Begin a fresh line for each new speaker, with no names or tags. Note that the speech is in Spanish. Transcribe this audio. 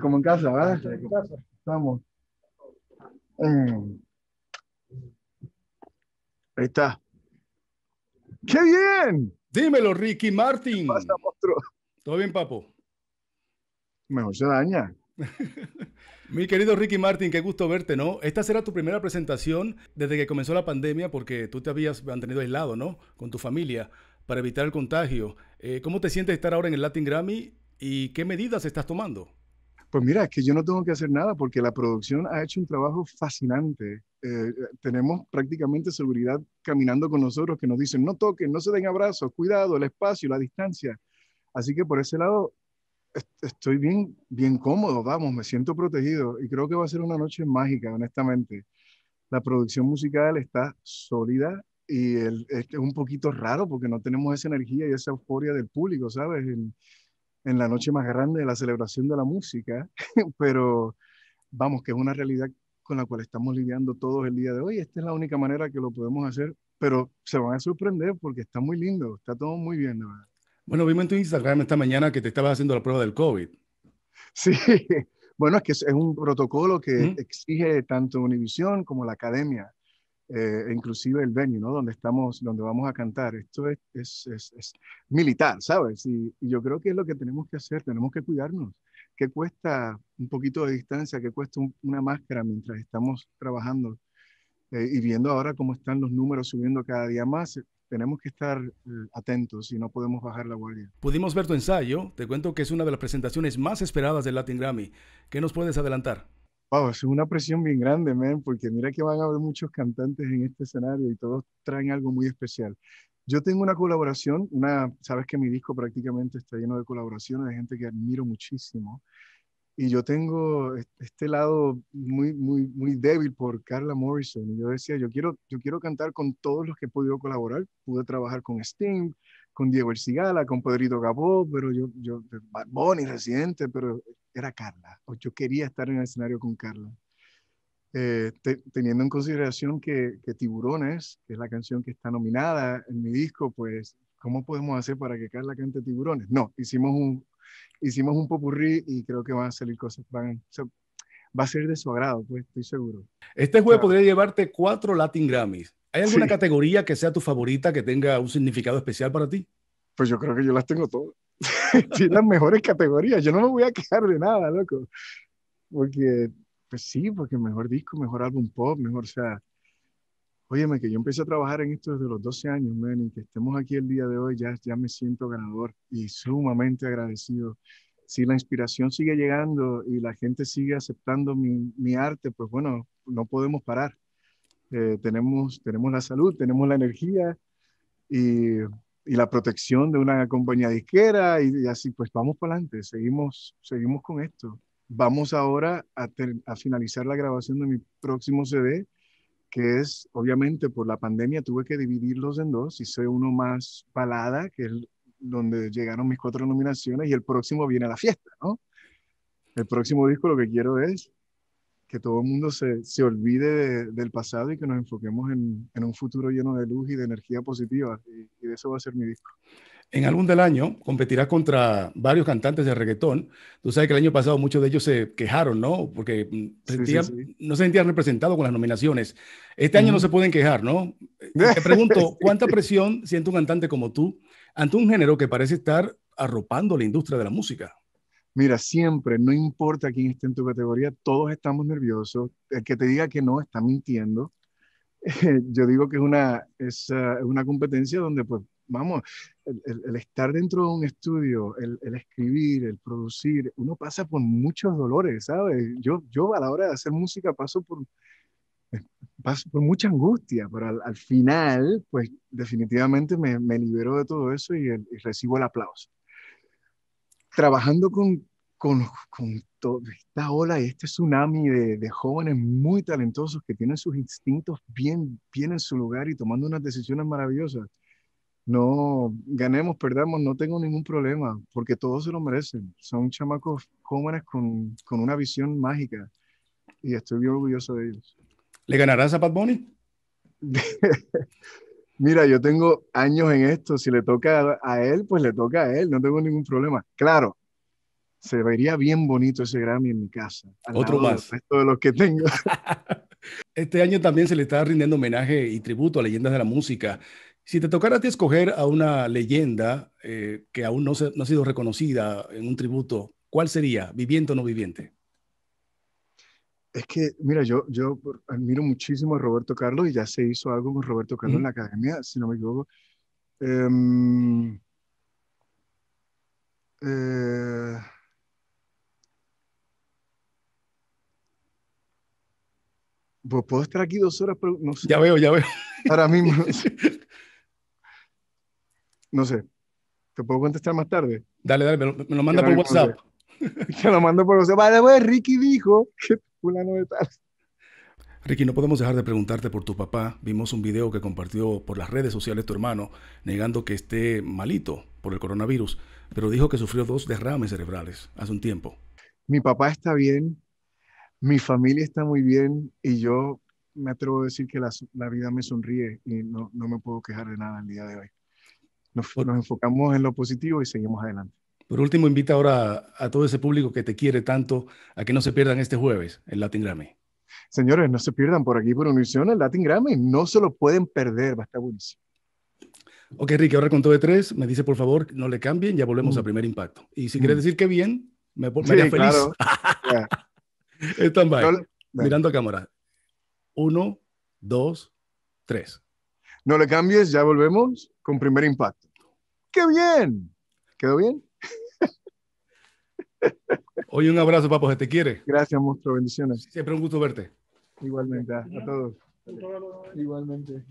Como en casa,
Estamos. Eh, ahí está. ¡Qué bien! Dímelo, Ricky Martin. ¿Todo bien, papo?
Mejor se daña.
Mi querido Ricky Martin, qué gusto verte, ¿no? Esta será tu primera presentación desde que comenzó la pandemia porque tú te habías mantenido aislado, ¿no? Con tu familia para evitar el contagio. Eh, ¿Cómo te sientes estar ahora en el Latin Grammy y qué medidas estás tomando?
Pues mira, es que yo no tengo que hacer nada porque la producción ha hecho un trabajo fascinante. Eh, tenemos prácticamente seguridad caminando con nosotros que nos dicen, no toquen, no se den abrazos, cuidado, el espacio, la distancia. Así que por ese lado estoy bien, bien cómodo, vamos, me siento protegido y creo que va a ser una noche mágica, honestamente. La producción musical está sólida, y es un poquito raro porque no tenemos esa energía y esa euforia del público, ¿sabes? En, la noche más grande de la celebración de la música, pero vamos, que es una realidad con la cual estamos lidiando todos el día de hoy. Esta es la única manera que lo podemos hacer, pero se van a sorprender porque está muy lindo, está todo muy bien,
Bueno, vimos en tu Instagram esta mañana que te estabas haciendo la prueba del COVID. Sí, bueno, es que es,
un protocolo que exige tanto Univision como la academia. Eh, inclusive el venue, ¿no? Donde estamos, donde vamos a cantar. Esto es, militar, ¿sabes? Y, yo creo que es lo que tenemos que hacer, tenemos que cuidarnos. ¿Qué cuesta un poquito de distancia? ¿Qué cuesta una máscara mientras estamos trabajando? Eh, y viendo ahora cómo están los números subiendo cada día más, tenemos que estar eh, atentos y no podemos bajar la guardia.
Pudimos ver tu ensayo, te cuento que es una de las presentaciones más esperadas del Latin Grammy. ¿Qué nos puedes adelantar?
Wow, es una presión bien grande, man, porque mira que van a haber muchos cantantes en este escenario y todos traen algo muy especial. Yo tengo una colaboración, una, sabes que mi disco prácticamente está lleno de colaboraciones de gente que admiro muchísimo y yo tengo e-, este lado muy, muy, muy débil por Carla Morrison. Y yo decía, yo quiero, yo quiero cantar con todos los que he podido colaborar. Pude trabajar con Sting, con Diego El Cigala, con Pedrito Gabó, pero yo, yo, Bad Residente, pero era Carla. Yo quería estar en el escenario con Carla. Eh, teniendo en consideración que, que Tiburones, que es la canción que está nominada en mi disco, pues, ¿cómo podemos hacer para que Carla cante Tiburones? No, hicimos un, hicimos un popurrí y creo que van a salir cosas, van, va a ser de su agrado, pues estoy seguro.
Este juego podría llevarte cuatro Latin Grammys. ¿Hay alguna categoría que sea tu favorita que tenga un significado especial para ti? Pues yo creo que yo las tengo todas.
las mejores categorías. Yo no me voy a quejar de nada, loco. Porque, pues sí, porque mejor disco, mejor álbum pop, mejor, sea, Óyeme, que yo empecé a trabajar en esto desde los 12 años, man, y que estemos aquí el día de hoy, ya, ya me siento ganador y sumamente agradecido. Si la inspiración sigue llegando y la gente sigue aceptando mi, mi arte, pues bueno, no podemos parar. Eh, tenemos, tenemos la salud, tenemos la energía y, y la protección de una compañía disquera y, así, pues vamos para adelante, seguimos, seguimos con esto. Vamos ahora a, a finalizar la grabación de mi próximo CD que es, obviamente, por la pandemia tuve que dividirlos en dos. Hice uno más palada, que es donde llegaron mis cuatro nominaciones, y el próximo viene la fiesta, ¿no? El próximo disco lo que quiero es que todo el mundo se, se olvide del pasado y que nos enfoquemos en, en, un futuro lleno de luz y de energía positiva. y de eso va a ser mi disco
en algún del año competirá contra varios cantantes de reggaetón. Tú sabes que el año pasado muchos de ellos se quejaron, ¿no? Porque mm, no se sentían representados con las nominaciones. Este año no se pueden quejar, ¿no? Eh, te pregunto, ¿cuánta presión siente un cantante como tú ante un género que parece estar arropando la industria de la música? Mira, siempre, no importa quién esté en tu categoría,
todos estamos nerviosos. El que te diga que no está mintiendo. Yo digo que es una, es, ah, una competencia donde pues vamos, el, estar dentro de un estudio, el, escribir, el producir, uno pasa por muchos dolores, ¿sabes? Yo, yo a la hora de hacer música paso por, eh, paso por mucha angustia, pero al, final, pues definitivamente me, me, libero de todo eso y, y recibo el aplauso. Trabajando con, con, con toda esta ola y este tsunami de, de, jóvenes muy talentosos que tienen sus instintos bien, bien en su lugar y tomando unas decisiones maravillosas no ganemos, perdamos, no tengo ningún problema, porque todos se lo merecen. Son chamacos jóvenes con, una visión mágica y estoy orgulloso de ellos. ¿Le ganarás a Pat Mira, yo tengo años en esto. Si le toca a él, pues le toca a él. No tengo ningún problema. Claro, se vería bien bonito ese Grammy en mi casa. Otro más. los que tengo.
este año también se le está rindiendo homenaje y tributo a leyendas de la música si te tocara a ti escoger a una leyenda eh, que aún no, se, no, ha sido reconocida en un tributo, ¿cuál sería, viviente o no viviente?
Es que, mira, yo, yo admiro muchísimo a Roberto Carlos y ya se hizo algo con Roberto Carlos en la academia, si no me equivoco. Pues puedo estar aquí dos horas, pero no sé. Ya veo, ya veo. Ahora mismo. No sé. ¿Te puedo contestar más
tarde? Dale, dale, me lo, manda por WhatsApp. Te lo
mando por WhatsApp. Vale, Ricky dijo que fulano de
Ricky, no podemos dejar de preguntarte por tu papá. Vimos un video que compartió por las redes sociales tu hermano negando que esté malito por el coronavirus, pero dijo que sufrió dos derrames cerebrales hace un tiempo.
Mi papá está bien, mi familia está muy bien y yo me atrevo a decir que la, vida me sonríe y no, no me puedo quejar de nada el día de hoy nos, enfocamos en lo positivo y seguimos
adelante. Por último, invita ahora a, todo ese público que te quiere tanto a que no se pierdan este jueves el Latin Grammy.
Señores, no se pierdan por aquí por Univision el Latin Grammy, no se lo pueden
perder, va a estar buenísimo. Ok, Ricky, ahora con todo de tres, me dice por favor, no le cambien, ya volvemos a mm. primer impacto. Y si quieres mm. decir que bien, me, me sí, feliz. Están yeah. Mirando a cámara. Uno, dos, tres.
No le cambies, ya volvemos con primer impacto. ¡Qué bien! ¿Quedó bien? Hoy un abrazo, papo, que te quiere. Gracias, monstruo, bendiciones. Siempre un gusto verte. Igualmente, a, todos.
Igualmente.